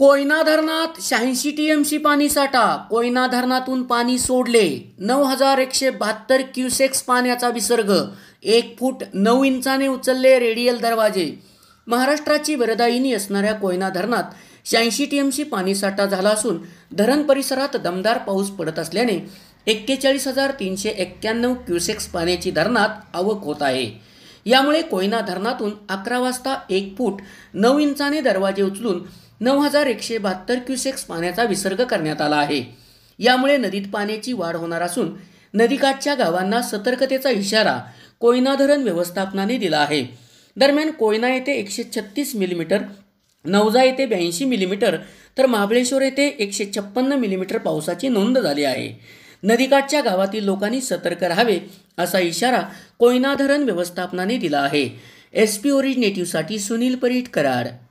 कोयना धरणात शहाऐंशी T M C पाणी साठा कोयना धरणातून पाणी सोडले नऊ हजार एकशे बहात्तर क्युसेक्स पाण्याचा विसर्ग एक फूट नऊ इंचाने उचलले रेडियल दरवाजे महाराष्ट्राची वरदायिनी असणाऱ्या कोयना धरणात शहाऐंशी टी एम सी साठा झाला असून धरण परिसरात दमदार पाऊस पडत असल्याने एक्केचाळीस हजार तीनशे एक्क्याण्णव क्युसेक्स पाण्याची धरणात आवक होत आहे यामुळे कोयना धरणातून अकरा वाजता एक फूट नऊ इंचाने दरवाजे उचलून नऊ हजार एकशे बहात्तर क्युसेक्स पाण्याचा विसर्ग करण्यात आला आहे यामुळे नदीत पाण्याची वाढ होणार असून नदीकाठच्या गावांना सतर्कतेचा इशारा कोयना धरण व्यवस्थापनाने दिला आहे दरम्यान कोयना येथे एकशे छत्तीस मिलीमीटर नवजा येथे ब्याऐंशी मिलीमीटर तर महाबळेश्वर येथे एकशे छप्पन्न मिलीमीटर पावसाची नोंद झाली आहे नदीकाठच्या गावातील लोकांनी सतर्क राहावे असा इशारा कोयना धरण व्यवस्थापनाने दिला आहे एस पी ओरिजिनेटिव्हसाठी सुनील परीट कराड